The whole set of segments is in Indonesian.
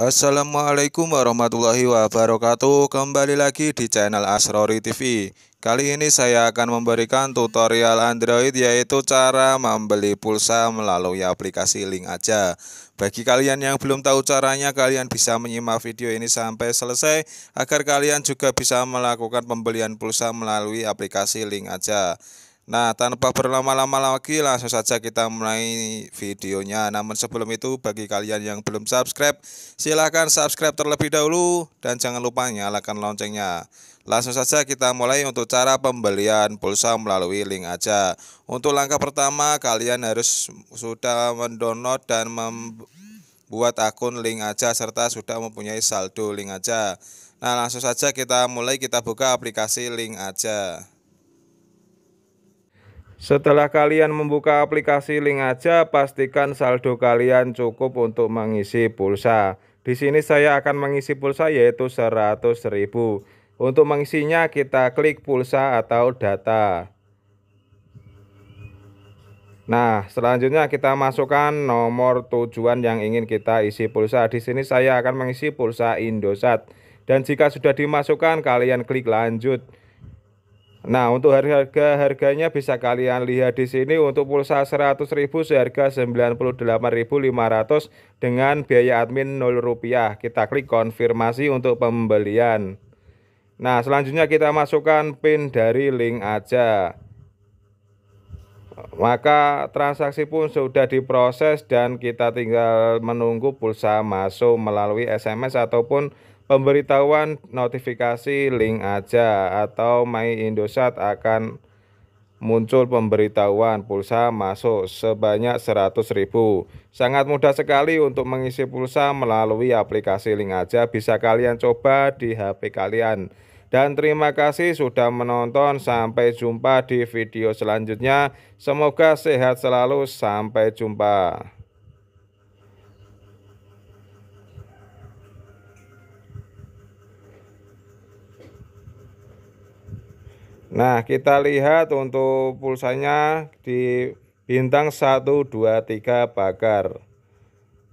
Assalamualaikum warahmatullahi wabarakatuh Kembali lagi di channel Asrori TV Kali ini saya akan memberikan tutorial Android yaitu cara membeli pulsa melalui aplikasi link aja Bagi kalian yang belum tahu caranya kalian bisa menyimak video ini sampai selesai Agar kalian juga bisa melakukan pembelian pulsa melalui aplikasi link aja Nah, tanpa berlama-lama lagi, langsung saja kita mulai videonya. Namun sebelum itu, bagi kalian yang belum subscribe, silahkan subscribe terlebih dahulu dan jangan lupa nyalakan loncengnya. Langsung saja kita mulai untuk cara pembelian pulsa melalui link aja. Untuk langkah pertama, kalian harus sudah mendownload dan membuat akun link aja serta sudah mempunyai saldo link aja. Nah, langsung saja kita mulai kita buka aplikasi link aja. Setelah kalian membuka aplikasi link aja, pastikan saldo kalian cukup untuk mengisi pulsa. Di sini saya akan mengisi pulsa yaitu 100.000. Untuk mengisinya kita klik pulsa atau data. Nah, selanjutnya kita masukkan nomor tujuan yang ingin kita isi pulsa. Di sini saya akan mengisi pulsa Indosat. Dan jika sudah dimasukkan, kalian klik lanjut. Nah, untuk harga-harganya bisa kalian lihat di sini untuk pulsa 100.000 seharga 98.500 dengan biaya admin 0 rupiah. Kita klik konfirmasi untuk pembelian. Nah, selanjutnya kita masukkan PIN dari link aja. Maka transaksi pun sudah diproses dan kita tinggal menunggu pulsa masuk melalui SMS ataupun pemberitahuan notifikasi link aja atau My Indosat akan muncul pemberitahuan pulsa masuk sebanyak 100.000. Sangat mudah sekali untuk mengisi pulsa melalui aplikasi link aja bisa kalian coba di HP kalian. Dan terima kasih sudah menonton. Sampai jumpa di video selanjutnya. Semoga sehat selalu. Sampai jumpa. Nah, kita lihat untuk pulsanya di bintang 1 2 3 bakar.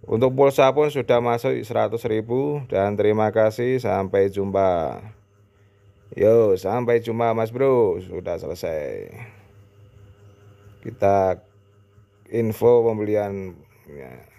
Untuk pulsa pun sudah masuk 100.000 dan terima kasih sampai jumpa. Yo, sampai jumpa Mas Bro, sudah selesai. Kita info pembelian ya.